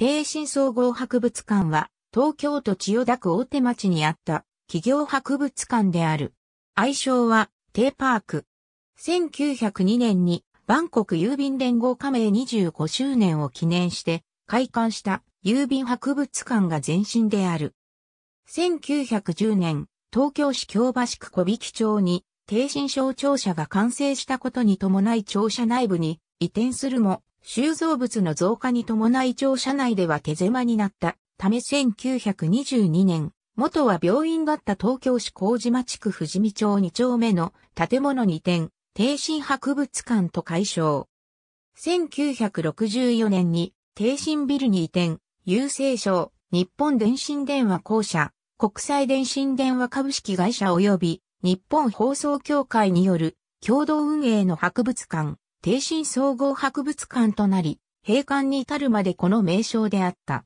帝神総合博物館は、東京都千代田区大手町にあった企業博物館である。愛称は、テイパーク。1902年に、バンコク郵便連合加盟25周年を記念して、開館した郵便博物館が前身である。1910年、東京市京橋区小引町に、帝神省庁舎が完成したことに伴い庁舎内部に移転するも、収蔵物の増加に伴い庁舎内では手狭になったため1922年、元は病院だった東京市麹町区富士見町2丁目の建物2点、帝神博物館と解消。1964年に帝神ビルに移転、郵政省、日本電信電話公社、国際電信電話株式会社及び日本放送協会による共同運営の博物館、帝神総合博物館となり、閉館に至るまでこの名称であった。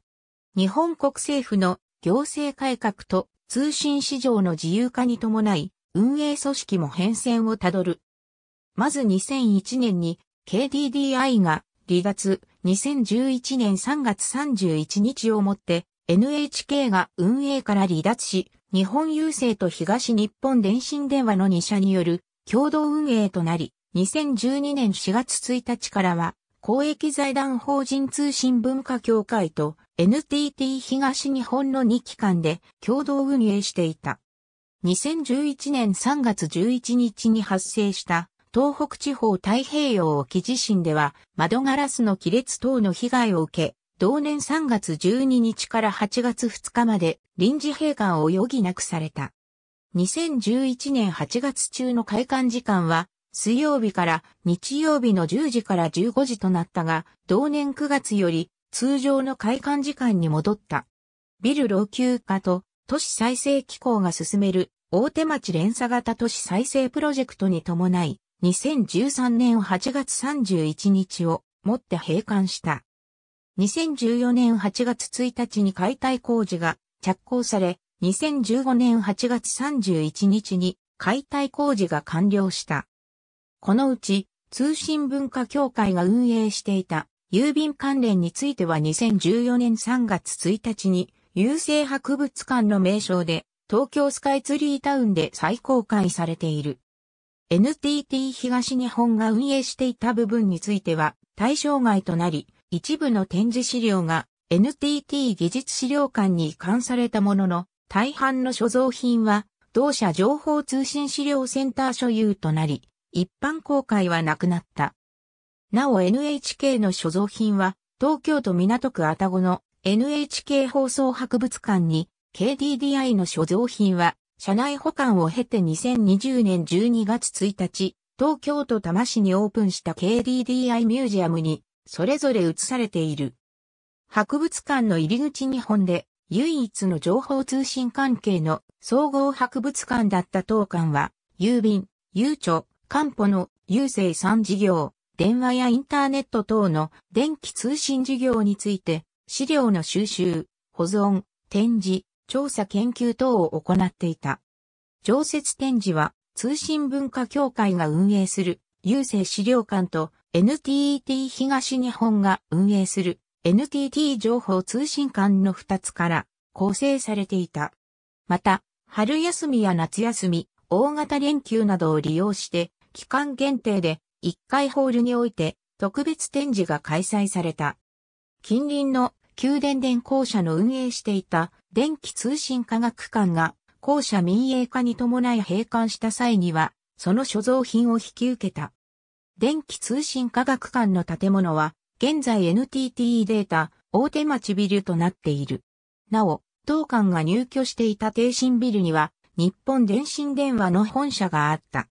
日本国政府の行政改革と通信市場の自由化に伴い、運営組織も変遷をたどる。まず2001年に KDDI が離脱、2011年3月31日をもって NHK が運営から離脱し、日本郵政と東日本電信電話の2社による共同運営となり、2012年4月1日からは、公益財団法人通信文化協会と NTT 東日本の2機関で共同運営していた。2011年3月11日に発生した東北地方太平洋沖地震では窓ガラスの亀裂等の被害を受け、同年3月12日から8月2日まで臨時閉館を余儀なくされた。2011年8月中の開館時間は水曜日から日曜日の10時から15時となったが、同年9月より通常の開館時間に戻った。ビル老朽化と都市再生機構が進める大手町連鎖型都市再生プロジェクトに伴い、2013年8月31日をもって閉館した。2014年8月1日に解体工事が着工され、2015年8月31日に解体工事が完了した。このうち、通信文化協会が運営していた郵便関連については2014年3月1日に郵政博物館の名称で東京スカイツリータウンで再公開されている。NTT 東日本が運営していた部分については対象外となり、一部の展示資料が NTT 技術資料館に移管されたものの、大半の所蔵品は同社情報通信資料センター所有となり、一般公開はなくなった。なお NHK の所蔵品は、東京都港区愛宕の NHK 放送博物館に、KDDI の所蔵品は、社内保管を経て2020年12月1日、東京都多摩市にオープンした KDDI ミュージアムに、それぞれ移されている。博物館の入り口日本で、唯一の情報通信関係の総合博物館だった当館は、郵便、郵貯、官保の郵政3事業、電話やインターネット等の電気通信事業について、資料の収集、保存、展示、調査研究等を行っていた。常設展示は通信文化協会が運営する郵政資料館と NTT 東日本が運営する NTT 情報通信館の2つから構成されていた。また、春休みや夏休み、大型連休などを利用して期間限定で1階ホールにおいて特別展示が開催された。近隣の宮殿電校舎の運営していた電気通信科学館が校舎民営化に伴い閉館した際にはその所蔵品を引き受けた。電気通信科学館の建物は現在 NTT データ大手町ビルとなっている。なお、当館が入居していた帝進ビルには日本電信電話の本社があった。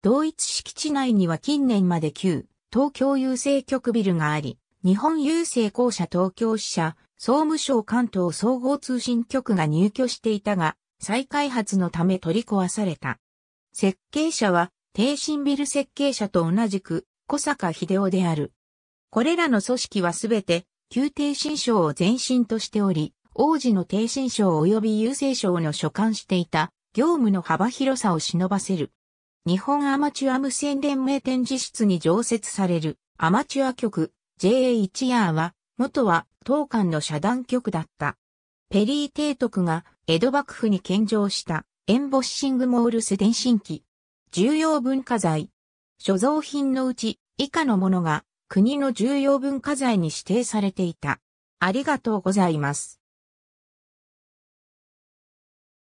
同一敷地内には近年まで旧東京郵政局ビルがあり、日本郵政公社東京支社、総務省関東総合通信局が入居していたが、再開発のため取り壊された。設計者は、低神ビル設計者と同じく、小坂秀夫である。これらの組織はすべて、旧低神省を前身としており、王子の低神省及び郵政省の所管していた、業務の幅広さを忍ばせる。日本アマチュア無線連盟展示室に常設されるアマチュア局 JA1 ヤは、元は当館の遮断局だった。ペリー提督が江戸幕府に献上したエンボッシングモールス電信機。重要文化財。所蔵品のうち以下のものが国の重要文化財に指定されていた。ありがとうございます。